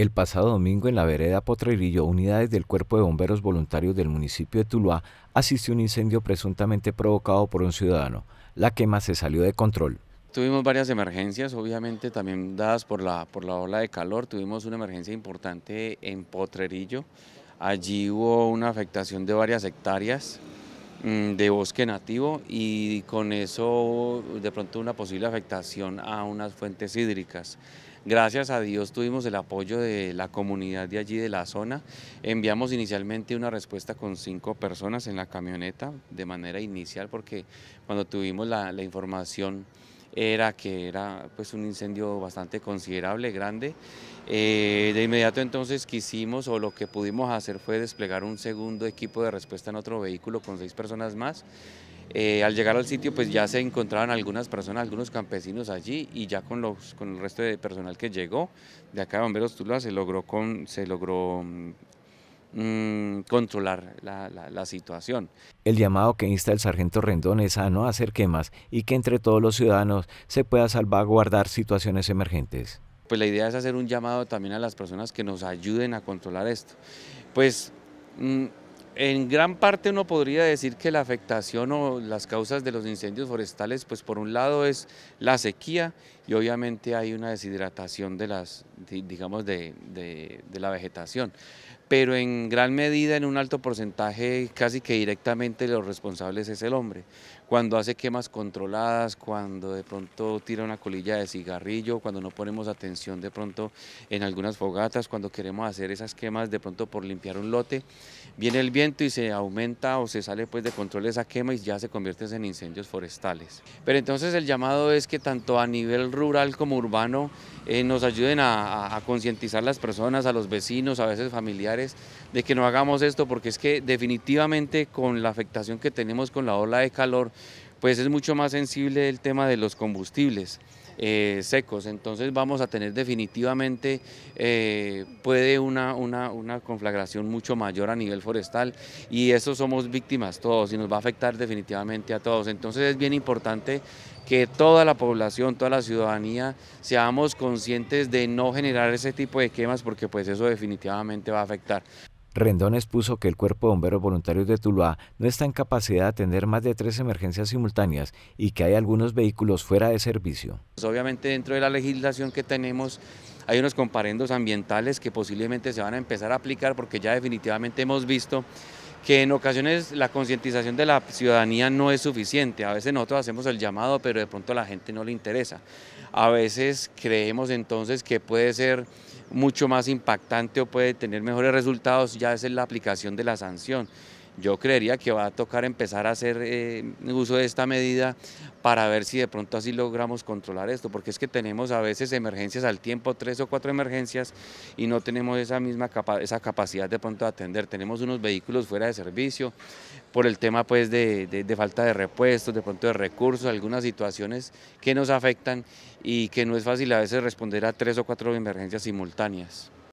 El pasado domingo en la vereda Potrerillo, unidades del Cuerpo de Bomberos Voluntarios del municipio de Tuluá asistió un incendio presuntamente provocado por un ciudadano. La quema se salió de control. Tuvimos varias emergencias, obviamente también dadas por la, por la ola de calor. Tuvimos una emergencia importante en Potrerillo. Allí hubo una afectación de varias hectáreas Mm, de bosque nativo y con eso de pronto una posible afectación a unas fuentes hídricas. Gracias a Dios tuvimos el apoyo de la comunidad de allí, de la zona. Enviamos inicialmente una respuesta con cinco personas en la camioneta de manera inicial porque cuando tuvimos la, información era que era pues un incendio bastante considerable, grande. Eh, de inmediato entonces quisimos o lo que pudimos hacer fue desplegar un segundo equipo de respuesta en otro vehículo con seis personas más. Eh, al llegar al sitio pues ya se encontraban algunas personas, algunos campesinos allí y ya con, los, con el resto de personal que llegó de acá de Bomberos Tula se logró, con, se logró mm, Mm, controlar la, situación. El llamado que insta el sargento Rendón es a no hacer quemas y que entre todos los ciudadanos se pueda salvaguardar situaciones emergentes. Pues la idea es hacer un llamado también a las personas que nos ayuden a controlar esto. Pues mm, en gran parte uno podría decir que la afectación o las causas de los incendios forestales, pues por un lado es la sequía y obviamente hay una deshidratación de las, digamos, de la vegetación pero en gran medida, en un alto porcentaje, casi que directamente los responsables es el hombre. Cuando hace quemas controladas, cuando de pronto tira una colilla de cigarrillo, cuando no ponemos atención de pronto en algunas fogatas, cuando queremos hacer esas quemas de pronto por limpiar un lote, viene el viento y se aumenta o se sale pues de control esa quema y ya se convierte en incendios forestales. Pero entonces el llamado es que tanto a nivel rural como urbano eh, nos ayuden a, a, a concientizar las personas, a los vecinos, a veces familiares, de que no hagamos esto, porque es que definitivamente con la afectación que tenemos con la ola de calor, pues es mucho más sensible el tema de los combustibles. Eh, secos. Entonces vamos a tener definitivamente, eh, puede una, una, una, conflagración mucho mayor a nivel forestal y eso somos víctimas todos y nos va a afectar definitivamente a todos. Entonces es bien importante que toda la población, toda la ciudadanía seamos conscientes de no generar ese tipo de quemas porque pues eso definitivamente va a afectar. Rendón expuso que el Cuerpo de Bomberos Voluntarios de Tuluá no está en capacidad de atender más de tres emergencias simultáneas y que hay algunos vehículos fuera de servicio. Pues, obviamente dentro de la legislación que tenemos hay unos comparendos ambientales que posiblemente se van a empezar a aplicar porque ya definitivamente hemos visto que en ocasiones la concientización de la ciudadanía no es suficiente. A veces nosotros hacemos el llamado, pero de pronto a la gente no le interesa. A veces creemos entonces que puede ser mucho más impactante o puede tener mejores resultados, ya es la aplicación de la sanción yo creería que va a tocar empezar a hacer eh, uso de esta medida para ver si de pronto así logramos controlar esto, porque es que tenemos a veces emergencias al tiempo, tres o cuatro emergencias, y no tenemos esa misma esa capacidad de pronto de atender. Tenemos unos vehículos fuera de servicio por el tema pues de falta de repuestos, de pronto de recursos, algunas situaciones que nos afectan y que no es fácil a veces responder a tres o cuatro emergencias simultáneas.